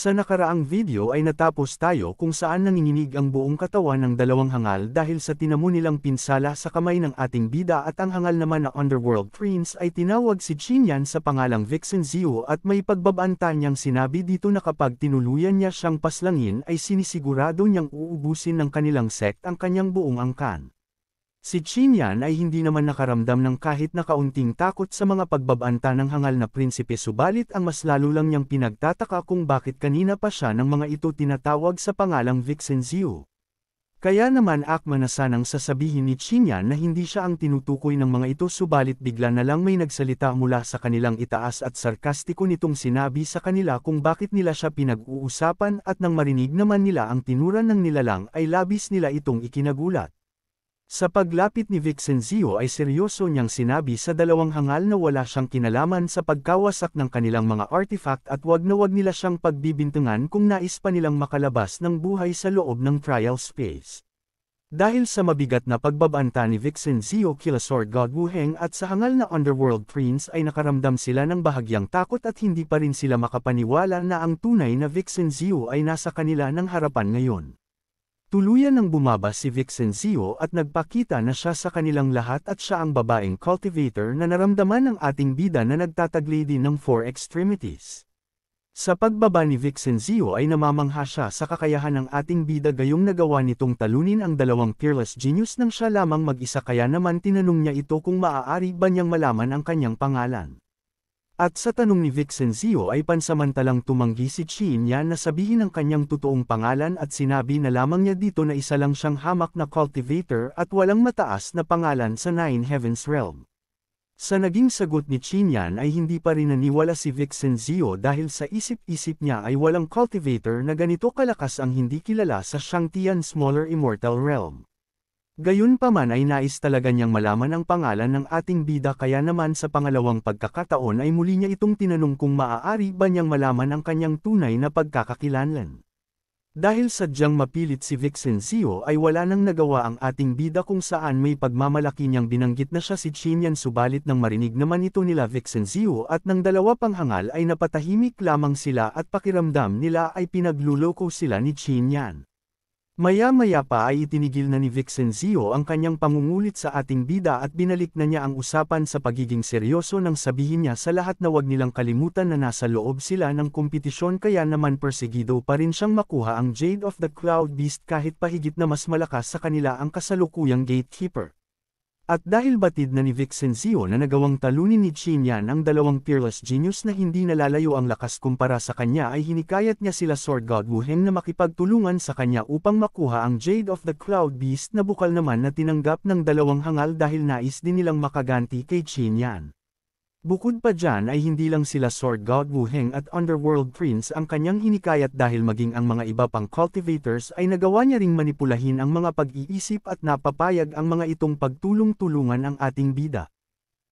Sa nakaraang video ay natapos tayo kung saan nanginginig ang buong katawan ng dalawang hangal dahil sa tinamo nilang pinsala sa kamay ng ating bida at ang hangal naman na Underworld Prince ay tinawag si Chinyan sa pangalang Vixen Zio at may pagbabanta niyang sinabi dito na kapag tinuluyan niya siyang paslangin ay sinisigurado niyang uubusin ng kanilang sect ang kanyang buong angkan. Si Qinyan ay hindi naman nakaramdam ng kahit na kaunting takot sa mga pagbabanta ng hangal na prinsipe subalit ang mas lalo lang niyang pinagtataka kung bakit kanina pa siya ng mga ito tinatawag sa pangalang Vixen Ziu. Kaya naman akma na sanang sasabihin ni Qinyan na hindi siya ang tinutukoy ng mga ito subalit bigla na lang may nagsalita mula sa kanilang itaas at sarkastiko nitong sinabi sa kanila kung bakit nila siya pinag-uusapan at nang marinig naman nila ang tinuran ng nilalang ay labis nila itong ikinagulat. Sa paglapit ni Vicencio ay seryoso niyang sinabi sa dalawang hangal na wala siyang kinalaman sa pagkawasak ng kanilang mga artifact at wag na wag nila siyang pagbibintungan kung nais pa nilang makalabas ng buhay sa loob ng trial space. Dahil sa mabigat na pagbabanta ni Vicencio Kilasor Wuheng at sa hangal na Underworld Prince ay nakaramdam sila ng bahagyang takot at hindi pa rin sila makapaniwala na ang tunay na Vicencio ay nasa kanila ng harapan ngayon. Tuluyan ng bumaba si Vicencio at nagpakita na siya sa kanilang lahat at siya ang babaeng cultivator na naramdaman ng ating bida na nagtataglay din ng four extremities. Sa pagbaba ni Vicencio ay namamangha siya sa kakayahan ng ating bida gayong nagawa nitong talunin ang dalawang peerless genius nang siya lamang mag-isa kaya naman tinanong niya ito kung maaari ba niyang malaman ang kanyang pangalan. At sa tanong ni Vicencio ay pansamantalang tumanggi si Chinya na sabihin ang kanyang totoong pangalan at sinabi na lamang niya dito na isa lang siyang hamak na cultivator at walang mataas na pangalan sa Nine Heavens Realm. Sa naging sagot ni Chinyan ay hindi pa rin naniwala si Vicenzio dahil sa isip-isip niya ay walang cultivator na ganito kalakas ang hindi kilala sa Shangtian Smaller Immortal Realm. Gayunpaman ay nais talaga niyang malaman ang pangalan ng ating bida kaya naman sa pangalawang pagkakataon ay muli niya itong tinanong kung maaari ba niyang malaman ang kanyang tunay na pagkakakilanlan. Dahil sadyang mapilit si Vicencio ay wala nang nagawa ang ating bida kung saan may pagmamalaki niyang binanggit na siya si Chinian subalit nang marinig naman ito nila Vicencio at nang dalawa pang hangal ay napatahimik lamang sila at pakiramdam nila ay pinagluloko sila ni Chinian. Maya-maya pa ay itinigil na ni Vicenzio ang kanyang pangungulit sa ating bida at binalik na niya ang usapan sa pagiging seryoso nang sabihin niya sa lahat na wag nilang kalimutan na nasa loob sila ng kompetisyon kaya naman persegido pa rin siyang makuha ang Jade of the Cloud Beast kahit pahigit na mas malakas sa kanila ang kasalukuyang gatekeeper. At dahil batid na ni Vicencio na nagawang talunin ni Chinyan ang dalawang peerless genius na hindi nalalayo ang lakas kumpara sa kanya ay hinikayat niya sila Sword God Wuheng na makipagtulungan sa kanya upang makuha ang Jade of the Cloud Beast na bukal naman na tinanggap ng dalawang hangal dahil nais din nilang makaganti kay Chinyan. Bukod pa dyan ay hindi lang sila Sword God Wu Heng at Underworld Prince ang kanyang hinikayat dahil maging ang mga iba pang cultivators ay nagawa niya ring manipulahin ang mga pag-iisip at napapayag ang mga itong pagtulong-tulungan ang ating bida.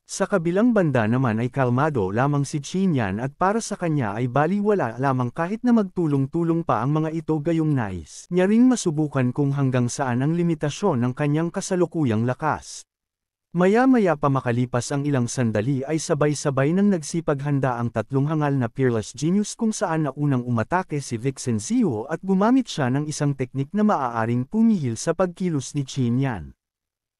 Sa kabilang banda naman ay kalmado lamang si Chinyan at para sa kanya ay baliwala lamang kahit na magtulong-tulong pa ang mga ito gayong nais. Niya ring masubukan kung hanggang saan ang limitasyon ng kanyang kasalukuyang lakas. Maya-maya pa makalipas ang ilang sandali ay sabay-sabay nang nagsipaghanda ang tatlong hangal na Peerless Genius kung saan na unang umatake si Vic Sensio at gumamit siya ng isang teknik na maaaring pumihil sa pagkilos ni Chin Yan.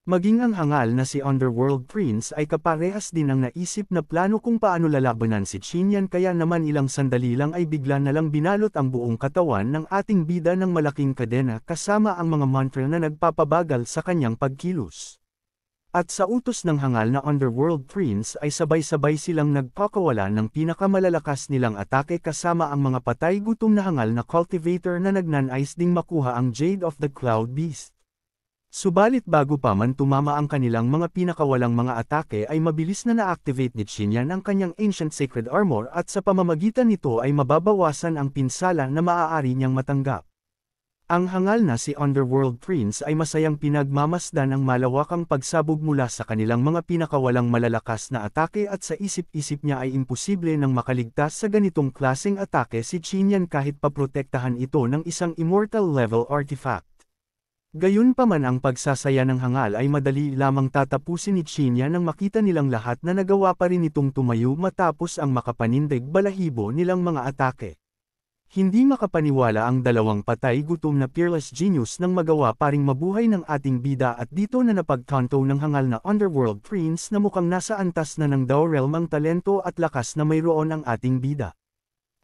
Maging ang hangal na si Underworld Prince ay kaparehas din ang naisip na plano kung paano lalabanan si Chin Yan kaya naman ilang sandali lang ay bigla na lang binalot ang buong katawan ng ating bida ng malaking kadena kasama ang mga mantra na nagpapabagal sa kanyang pagkilos. At sa utos ng hangal na Underworld Prince ay sabay-sabay silang nagpakawala ng pinakamalalakas nilang atake kasama ang mga patay gutom na hangal na cultivator na nagnanais ding makuha ang Jade of the Cloud Beast. Subalit bago pa man tumama ang kanilang mga pinakawalang mga atake ay mabilis na na-activate ni Chinyan ang kanyang Ancient Sacred Armor at sa pamamagitan nito ay mababawasan ang pinsala na maaari niyang matanggap. Ang hangal na si Underworld Prince ay masayang pinagmamasdan ang malawakang pagsabog mula sa kanilang mga pinakawalang malalakas na atake at sa isip-isip niya ay imposible nang makaligtas sa ganitong klaseng atake si Chinyan kahit paprotektahan ito ng isang immortal level artifact. Gayunpaman ang pagsasaya ng hangal ay madali lamang tatapusin ni Chinya nang makita nilang lahat na nagawa pa rin itong tumayo matapos ang makapanindig balahibo nilang mga atake. Hindi makapaniwala ang dalawang patay gutom na peerless genius ng magawa paring mabuhay ng ating bida at dito na napagkanto ng hangal na underworld prince na mukhang nasa antas na ng Dao realm ang talento at lakas na mayroon ang ating bida.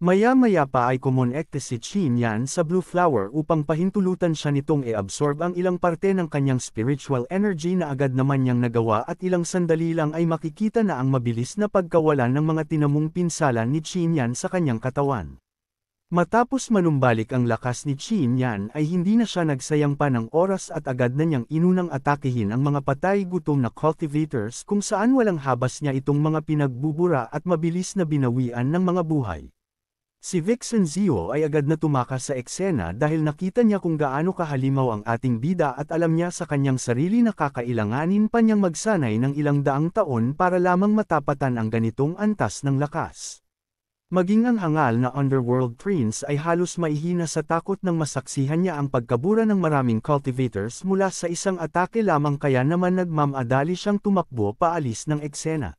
Maya-maya pa ay kumonekte si Qin Yan sa Blue Flower upang pahintulutan siya nitong e-absorb ang ilang parte ng kanyang spiritual energy na agad naman niyang nagawa at ilang sandali lang ay makikita na ang mabilis na pagkawalan ng mga tinamong pinsalan ni Qin Yan sa kanyang katawan. Matapos manumbalik ang lakas ni Qin Yan ay hindi na siya nagsayang pa ng oras at agad na niyang inunang atakihin ang mga patay gutom na cultivators kung saan walang habas niya itong mga pinagbubura at mabilis na binawian ng mga buhay. Si Vixen Zio ay agad na tumakas sa eksena dahil nakita niya kung gaano kahalimaw ang ating bida at alam niya sa kanyang sarili na kakailanganin pa niyang magsanay ng ilang daang taon para lamang matapatan ang ganitong antas ng lakas. Maging ang hangal na underworld prince ay halos maihina sa takot nang masaksihan niya ang pagkabura ng maraming cultivators mula sa isang atake lamang kaya naman nagmamadali siyang tumakbo paalis ng eksena.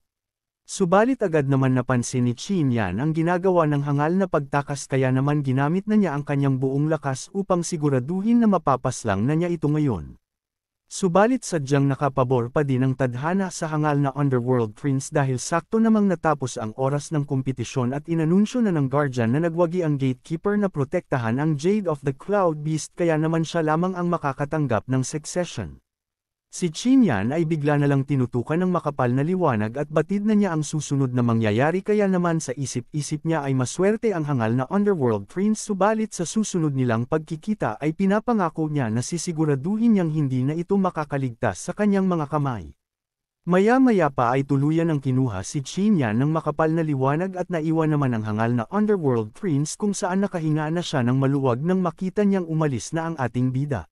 Subalit agad naman napansin ni Chin yan ang ginagawa ng hangal na pagtakas kaya naman ginamit na niya ang kanyang buong lakas upang siguraduhin na mapapaslang na niya ito ngayon. Subalit sadyang nakapabor pa din ang tadhana sa hangal na Underworld Prince dahil sakto namang natapos ang oras ng kompetisyon at inanunsyo na ng Guardian na nagwagi ang gatekeeper na protektahan ang Jade of the Cloud Beast kaya naman siya lamang ang makakatanggap ng succession. Si Qin Yan ay bigla na lang tinutukan ng makapal na liwanag at batid na niya ang susunod na mangyayari kaya naman sa isip-isip niya ay maswerte ang hangal na Underworld Prince subalit sa susunod nilang pagkikita ay pinapangako niya na sisiguraduhin niyang hindi na ito makakaligtas sa kanyang mga kamay. Maya-maya pa ay tuluyan ang kinuha si Qin Yan ng makapal na liwanag at naiwan naman ang hangal na Underworld Prince kung saan nakahinga na siya ng maluwag nang makita niyang umalis na ang ating bida.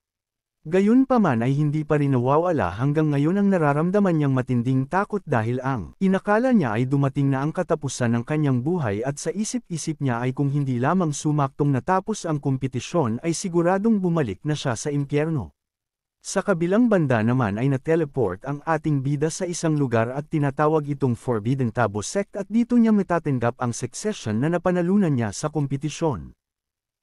Gayunpaman ay hindi pa rin nawawala hanggang ngayon ang nararamdaman niyang matinding takot dahil ang inakala niya ay dumating na ang katapusan ng kanyang buhay at sa isip-isip niya ay kung hindi lamang sumaktong natapos ang kompetisyon ay siguradong bumalik na siya sa impyerno. Sa kabilang banda naman ay na-teleport ang ating bida sa isang lugar at tinatawag itong Forbidden Tabo Sect at dito niya matatanggap ang succession na napanalunan niya sa kompetisyon.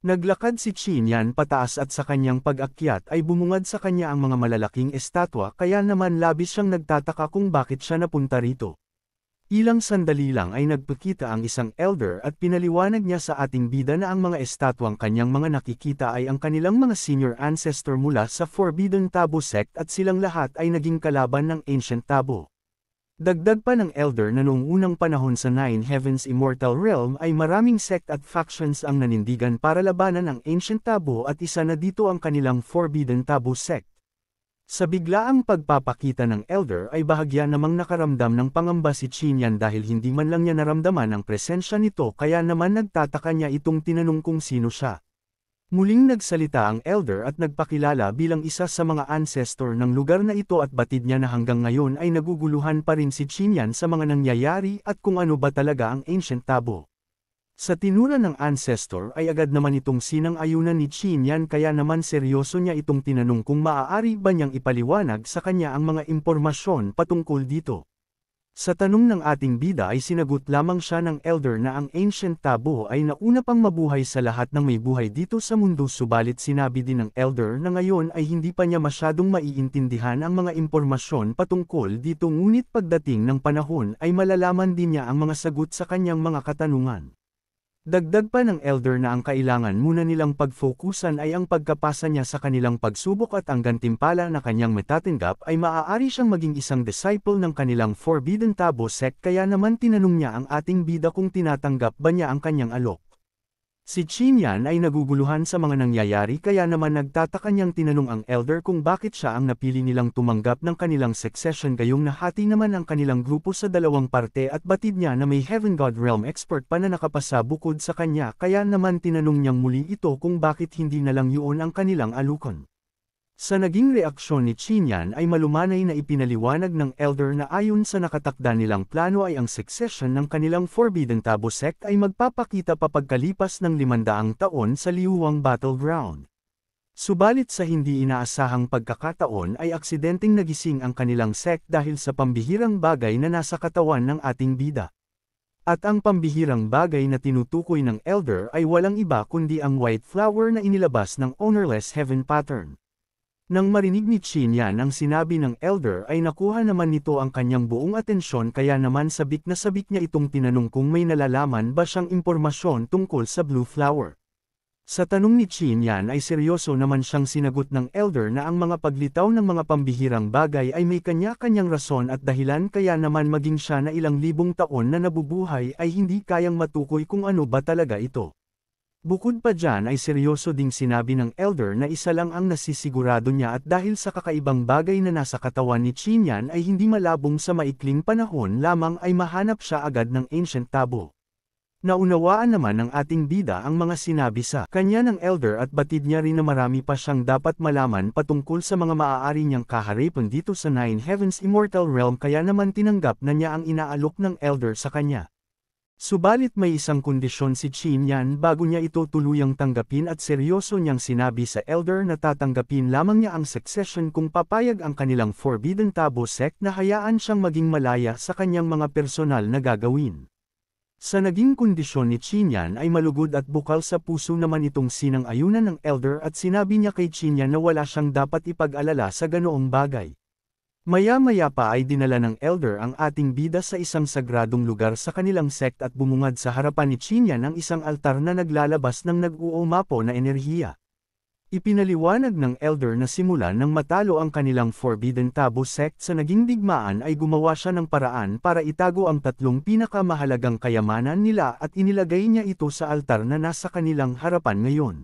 Naglakad si Chinyan pataas at sa kanyang pag-akyat ay bumungad sa kanya ang mga malalaking estatwa kaya naman labis siyang nagtataka kung bakit siya napunta rito. Ilang sandali lang ay nagpakita ang isang elder at pinaliwanag niya sa ating bida na ang mga estatwang kanyang mga nakikita ay ang kanilang mga senior ancestor mula sa Forbidden Tabo sect at silang lahat ay naging kalaban ng Ancient Tabo. Dagdag pa ng Elder na noong unang panahon sa Nine Heavens Immortal Realm ay maraming sect at factions ang nanindigan para labanan ang Ancient Tabo at isa na dito ang kanilang Forbidden Tabo sect. Sa biglaang pagpapakita ng Elder ay bahagya namang nakaramdam ng pangamba si Chinyan dahil hindi man lang niya naramdaman ang presensya nito kaya naman nagtataka niya itong tinanong kung sino siya. Muling nagsalita ang elder at nagpakilala bilang isa sa mga ancestor ng lugar na ito at batid niya na hanggang ngayon ay naguguluhan pa rin si Chinyan sa mga nangyayari at kung ano ba talaga ang ancient tabo. Sa tinura ng ancestor ay agad naman itong sinang-ayunan ni Chinyan kaya naman seryoso niya itong tinanong kung maaari ba niyang ipaliwanag sa kanya ang mga impormasyon patungkol dito. Sa tanong ng ating bida ay sinagot lamang siya ng elder na ang ancient tabo ay nauna pang mabuhay sa lahat ng may buhay dito sa mundo subalit sinabi din ng elder na ngayon ay hindi pa niya masyadong maiintindihan ang mga impormasyon patungkol dito ngunit pagdating ng panahon ay malalaman din niya ang mga sagot sa kanyang mga katanungan. Dagdag pa ng elder na ang kailangan muna nilang pagfokusan ay ang pagkapasa niya sa kanilang pagsubok at ang gantimpala na kanyang matatanggap ay maaari siyang maging isang disciple ng kanilang forbidden tabo sect kaya naman tinanong niya ang ating bida kung tinatanggap ba niya ang kanyang alok. Si Yan ay naguguluhan sa mga nangyayari kaya naman nagtataka niyang tinanong ang elder kung bakit siya ang napili nilang tumanggap ng kanilang succession gayong nahati naman ang kanilang grupo sa dalawang parte at batid niya na may Heaven God Realm expert pa na nakapasa bukod sa kanya kaya naman tinanong niyang muli ito kung bakit hindi na lang yun ang kanilang alukon. Sa naging reaksyon ni Chinyan ay malumanay na ipinaliwanag ng elder na ayon sa nakatakda nilang plano ay ang succession ng kanilang Forbidden Tabo sect ay magpapakita papagkalipas ng limandaang taon sa liuwang battleground. Subalit sa hindi inaasahang pagkakataon ay aksidenteng nagising ang kanilang sect dahil sa pambihirang bagay na nasa katawan ng ating bida. At ang pambihirang bagay na tinutukoy ng elder ay walang iba kundi ang white flower na inilabas ng ownerless heaven pattern. Nang marinig ni Chinya ang sinabi ng elder ay nakuha naman nito ang kanyang buong atensyon kaya naman sabik na sabik niya itong tinanong kung may nalalaman ba siyang impormasyon tungkol sa Blue Flower. Sa tanong ni Chin Yan ay seryoso naman siyang sinagot ng elder na ang mga paglitaw ng mga pambihirang bagay ay may kanya-kanyang rason at dahilan kaya naman maging siya na ilang libong taon na nabubuhay ay hindi kayang matukoy kung ano ba talaga ito. Bukod pa dyan ay seryoso ding sinabi ng elder na isa lang ang nasisigurado niya at dahil sa kakaibang bagay na nasa katawan ni Chinyan ay hindi malabong sa maikling panahon lamang ay mahanap siya agad ng ancient tabo. Naunawaan naman ng ating bida ang mga sinabi sa kanya ng elder at batid niya rin na marami pa siyang dapat malaman patungkol sa mga maaari niyang kaharipan dito sa Nine Heavens Immortal Realm kaya naman tinanggap na niya ang inaalok ng elder sa kanya. Subalit may isang kondisyon si Chin Yan bago niya ito tuluyang tanggapin at seryoso niyang sinabi sa elder na tatanggapin lamang niya ang succession kung papayag ang kanilang forbidden tabo sect na hayaan siyang maging malaya sa kanyang mga personal na gagawin. Sa naging kondisyon ni Chinyan ay malugod at bukal sa puso naman itong sinang ayunan ng elder at sinabi niya kay Chinyan na wala siyang dapat ipag-alala sa ganoong bagay. Maya-maya pa ay dinala ng elder ang ating bida sa isang sagradong lugar sa kanilang sect at bumungad sa harapan ni Chinya ng isang altar na naglalabas ng nag-uumapo na enerhiya. Ipinaliwanag ng elder na simula nang matalo ang kanilang Forbidden taboo sect sa naging digmaan ay gumawa siya ng paraan para itago ang tatlong pinakamahalagang kayamanan nila at inilagay niya ito sa altar na nasa kanilang harapan ngayon.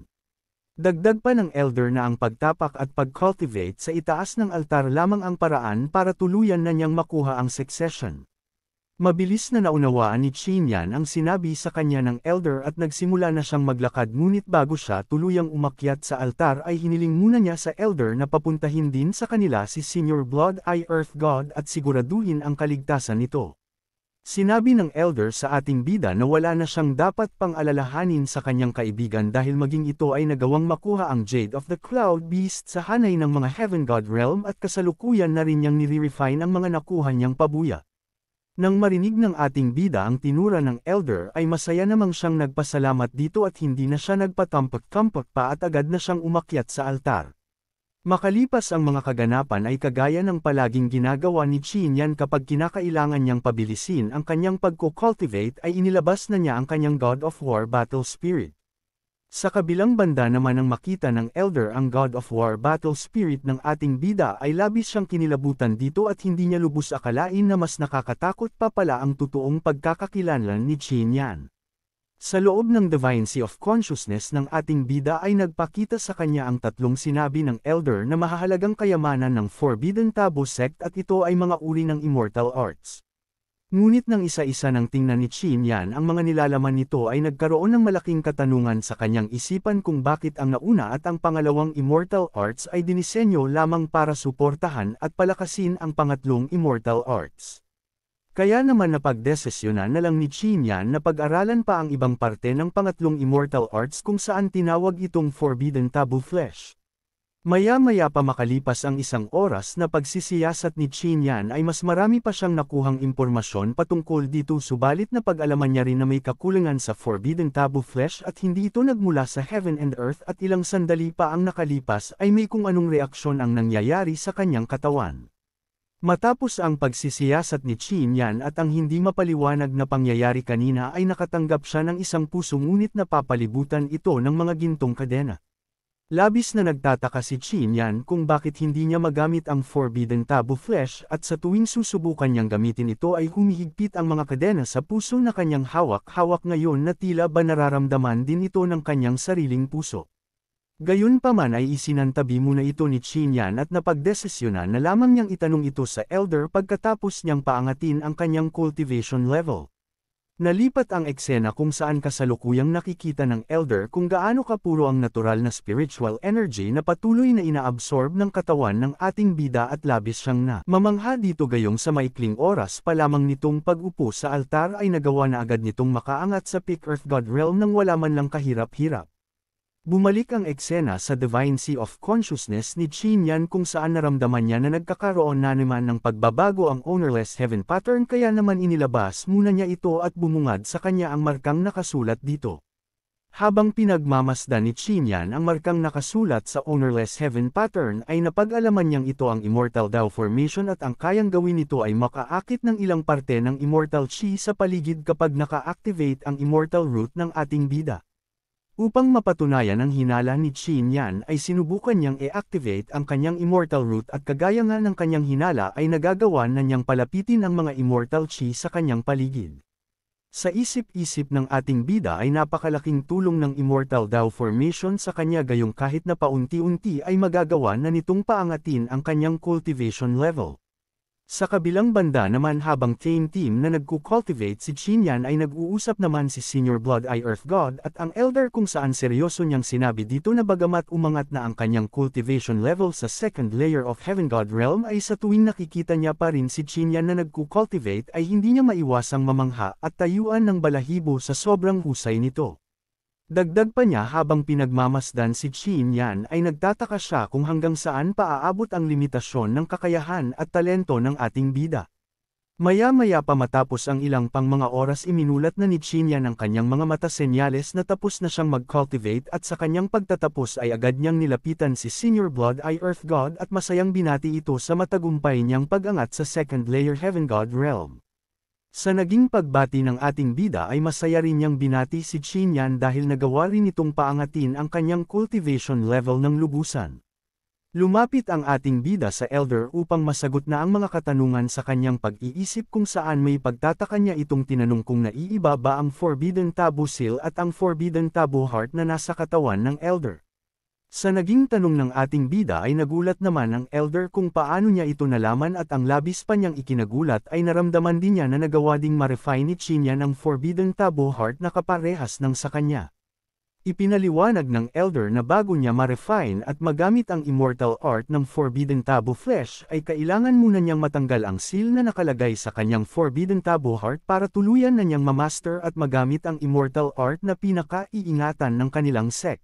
Dagdag pa ng elder na ang pagtapak at pagcultivate sa itaas ng altar lamang ang paraan para tuluyan na niyang makuha ang succession. Mabilis na naunawaan ni Chinyan ang sinabi sa kanya ng elder at nagsimula na siyang maglakad ngunit bago siya tuluyang umakyat sa altar ay hiniling muna niya sa elder na papuntahin din sa kanila si Senior Blood Eye Earth God at siguraduhin ang kaligtasan nito. Sinabi ng elder sa ating bida na wala na siyang dapat pang alalahanin sa kanyang kaibigan dahil maging ito ay nagawang makuha ang Jade of the Cloud Beast sa hanay ng mga Heaven God Realm at kasalukuyan na rin niyang nire-refine ang mga nakuha niyang pabuya. Nang marinig ng ating bida ang tinura ng elder ay masaya namang siyang nagpasalamat dito at hindi na siya nagpatampak-tampak pa at agad na siyang umakyat sa altar. Makalipas ang mga kaganapan ay kagaya ng palaging ginagawa ni Chinyan kapag kinakailangan niyang pabilisin ang kanyang pagko-cultivate ay inilabas na niya ang kanyang God of War Battle Spirit. Sa kabilang banda naman ang makita ng Elder ang God of War Battle Spirit ng ating bida ay labis siyang kinilabutan dito at hindi niya lubos akalain na mas nakakatakot pa pala ang totoong pagkakakilanlan ni Chinyan. Sa loob ng Divine of Consciousness ng ating bida ay nagpakita sa kanya ang tatlong sinabi ng elder na mahalagang kayamanan ng Forbidden Taboo sect at ito ay mga uri ng immortal arts. Ngunit nang isa-isa nang tingnan ni Chin Yan ang mga nilalaman nito ay nagkaroon ng malaking katanungan sa kanyang isipan kung bakit ang nauna at ang pangalawang immortal arts ay dinisenyo lamang para suportahan at palakasin ang pangatlong immortal arts. Kaya naman napagdesisyonan na lang ni Qin Yan na pag-aralan pa ang ibang parte ng pangatlong Immortal Arts kung saan tinawag itong Forbidden Taboo Flesh. Maya-maya pa makalipas ang isang oras na pagsisiyasat ni Qin Yan ay mas marami pa siyang nakuhang impormasyon patungkol dito subalit na pag-alaman niya rin na may kakulangan sa Forbidden Taboo Flesh at hindi ito nagmula sa Heaven and Earth at ilang sandali pa ang nakalipas ay may kung anong reaksyon ang nangyayari sa kanyang katawan. Matapos ang pagsisiyasat ni Qin Yan at ang hindi mapaliwanag na pangyayari kanina ay nakatanggap siya ng isang puso ngunit napapalibutan ito ng mga gintong kadena. Labis na nagtataka si Qin Yan kung bakit hindi niya magamit ang Forbidden Taboo Flesh at sa tuwing susubukan niyang gamitin ito ay humihigpit ang mga kadena sa puso na kanyang hawak-hawak ngayon na tila ba nararamdaman din ito ng kanyang sariling puso. Gayunpaman ay isinantabi muna ito ni Yan at napagdesisyonan na lamang niyang itanong ito sa elder pagkatapos niyang paangatin ang kanyang cultivation level. Nalipat ang eksena kung saan kasalukuyang nakikita ng elder kung gaano kapuro ang natural na spiritual energy na patuloy na inaabsorb ng katawan ng ating bida at labis siyang na. Mamangha dito gayong sa maikling oras pa lamang nitong pag-upo sa altar ay nagawa na agad nitong makaangat sa peak Earth God Realm nang wala man lang kahirap-hirap. Bumalik ang eksena sa Divine Sea of Consciousness ni Qin Yan kung saan naramdaman niya na nagkakaroon na naman ng pagbabago ang ownerless heaven pattern kaya naman inilabas muna niya ito at bumungad sa kanya ang markang nakasulat dito. Habang pinagmamasdan ni Qin Yan ang markang nakasulat sa ownerless heaven pattern ay napag-alaman niyang ito ang Immortal Dao Formation at ang kayang gawin nito ay makaakit ng ilang parte ng Immortal Chi sa paligid kapag naka-activate ang Immortal Root ng ating bida. Upang mapatunayan ang hinala ni Qin Yan ay sinubukan niyang e-activate ang kanyang Immortal Root at kagaya nga ng kanyang hinala ay nagagawa na niyang palapitin ang mga Immortal Chi sa kanyang paligid. Sa isip-isip ng ating bida ay napakalaking tulong ng Immortal Dao Formation sa kanya gayong kahit na paunti-unti ay magagawa na nitong paangatin ang kanyang cultivation level. Sa kabilang banda naman habang team-team na nagko-cultivate si Chinyan ay nag-uusap naman si Senior Blood Eye Earth God at ang Elder kung saan seryoso niyang sinabi dito na bagamat umangat na ang kanyang cultivation level sa second layer of Heaven God Realm ay sa tuwing nakikita niya pa rin si Chinyan na nagko-cultivate ay hindi niya maiwasang mamangha at tayuan ng balahibo sa sobrang husay nito. Dagdag pa niya habang pinagmamasdan si Qin Yan ay nagtataka siya kung hanggang saan paaabot ang limitasyon ng kakayahan at talento ng ating bida. Maya-maya pa matapos ang ilang pang mga oras iminulat na ni Qin Yan ang kanyang mga mata senyales na tapos na siyang mag-cultivate at sa kanyang pagtatapos ay agad niyang nilapitan si Senior Blood Eye Earth God at masayang binati ito sa matagumpay niyang pag-angat sa Second Layer Heaven God Realm. Sa naging pagbati ng ating bida ay masaya rin niyang binati si Chinyan dahil nagawa rin itong paangatin ang kanyang cultivation level ng lubusan. Lumapit ang ating bida sa elder upang masagot na ang mga katanungan sa kanyang pag-iisip kung saan may pagtataka niya itong tinanong kung naiiba ba ang Forbidden Taboo Seal at ang Forbidden Taboo Heart na nasa katawan ng elder. Sa naging tanong ng ating bida ay nagulat naman ang elder kung paano niya ito nalaman at ang labis pa niyang ikinagulat ay naramdaman din niya na nagawa ding ma-refine ni Chinya ng forbidden taboo heart na kaparehas ng sa kanya. Ipinaliwanag ng elder na bago niya ma-refine at magamit ang immortal art ng forbidden taboo flesh ay kailangan muna niyang matanggal ang seal na nakalagay sa kanyang forbidden taboo heart para tuluyan na niyang ma-master at magamit ang immortal art na pinaka-iingatan ng kanilang sect.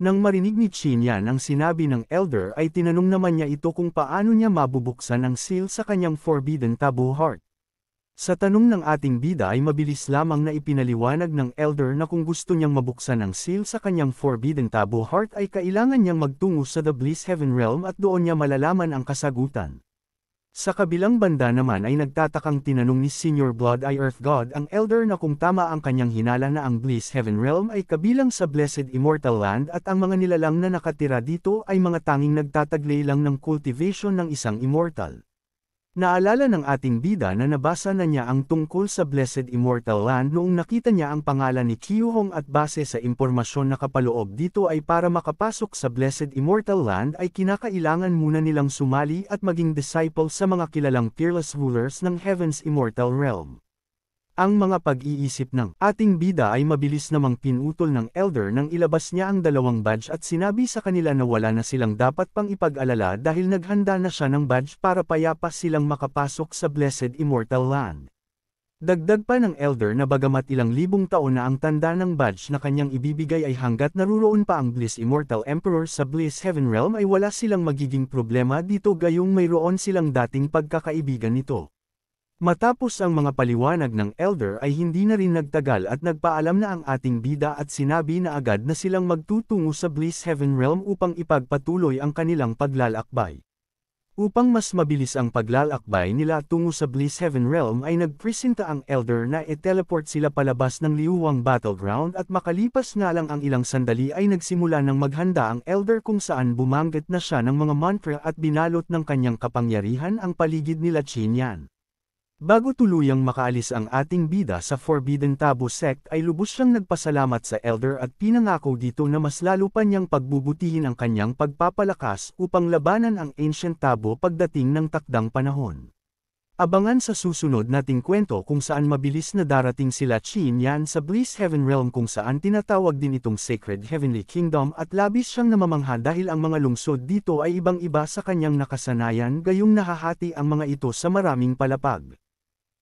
Nang marinig ni Chinya ang sinabi ng elder ay tinanong naman niya ito kung paano niya mabubuksan ang seal sa kanyang forbidden taboo heart. Sa tanong ng ating bida ay mabilis lamang na ipinaliwanag ng elder na kung gusto niyang mabuksan ang seal sa kanyang forbidden taboo heart ay kailangan niyang magtungo sa the bliss heaven realm at doon niya malalaman ang kasagutan. Sa kabilang banda naman ay nagtatakang tinanong ni Senior Blood Eye Earth God ang Elder na kung tama ang kanyang hinala na ang Bliss Heaven Realm ay kabilang sa Blessed Immortal Land at ang mga nilalang na nakatira dito ay mga tanging nagtataglay lang ng cultivation ng isang immortal. Naalala ng ating bida na nabasa na niya ang tungkol sa Blessed Immortal Land noong nakita niya ang pangalan ni Kyuhong at base sa impormasyon na kapaloob dito ay para makapasok sa Blessed Immortal Land ay kinakailangan muna nilang sumali at maging disciple sa mga kilalang peerless rulers ng Heaven's Immortal Realm. Ang mga pag-iisip ng ating bida ay mabilis namang pinutol ng elder nang ilabas niya ang dalawang badge at sinabi sa kanila na wala na silang dapat pang ipag-alala dahil naghanda na siya ng badge para payapa silang makapasok sa Blessed Immortal Land. Dagdag pa ng elder na bagamat ilang libong taon na ang tanda ng badge na kanyang ibibigay ay hanggat naruroon pa ang Bliss Immortal Emperor sa Bliss Heaven Realm ay wala silang magiging problema dito gayong mayroon silang dating pagkakaibigan nito. Matapos ang mga paliwanag ng elder ay hindi na rin nagtagal at nagpaalam na ang ating bida at sinabi na agad na silang magtutungo sa Bliss Heaven Realm upang ipagpatuloy ang kanilang paglalakbay. Upang mas mabilis ang paglalakbay nila tungo sa Bliss Heaven Realm ay nagpresenta ang elder na e-teleport sila palabas ng liuwang battleground at makalipas nga lang ang ilang sandali ay nagsimula ng maghanda ang elder kung saan bumanggit na siya ng mga mantra at binalot ng kanyang kapangyarihan ang paligid nila Chinyan. Bago tuluyang makaalis ang ating bida sa Forbidden Tabo sect ay lubos siyang nagpasalamat sa Elder at pinangako dito na mas lalo pa niyang pagbubutihin ang kanyang pagpapalakas upang labanan ang Ancient Tabo pagdating ng takdang panahon. Abangan sa susunod nating kwento kung saan mabilis na darating sila Chin Yan sa Bliss Heaven Realm kung saan tinatawag din itong Sacred Heavenly Kingdom at labis siyang namamangha dahil ang mga lungsod dito ay ibang-iba sa kanyang nakasanayan gayong nahahati ang mga ito sa maraming palapag.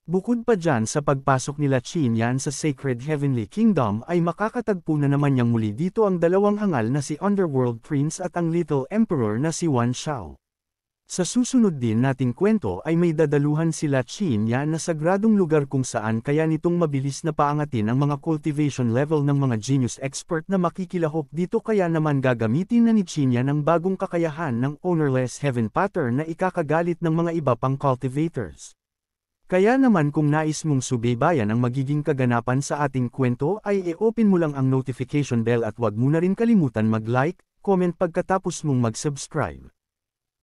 Bukod pa dyan sa pagpasok nila Qin Yan sa Sacred Heavenly Kingdom ay makakatagpo na naman niyang muli dito ang dalawang hangal na si Underworld Prince at ang Little Emperor na si Wan Shao. Sa susunod din nating kwento ay may dadaluhan sila Qin Yan na sagradong lugar kung saan kaya nitong mabilis na paangatin ang mga cultivation level ng mga genius expert na makikilahok dito kaya naman gagamitin na ni Qin Yan ang bagong kakayahan ng ownerless heaven pattern na ikakagalit ng mga iba pang cultivators. Kaya naman kung nais mong subaybayan ang magiging kaganapan sa ating kwento ay i open mo lang ang notification bell at huwag mo na rin kalimutan mag-like, comment pagkatapos mong mag-subscribe.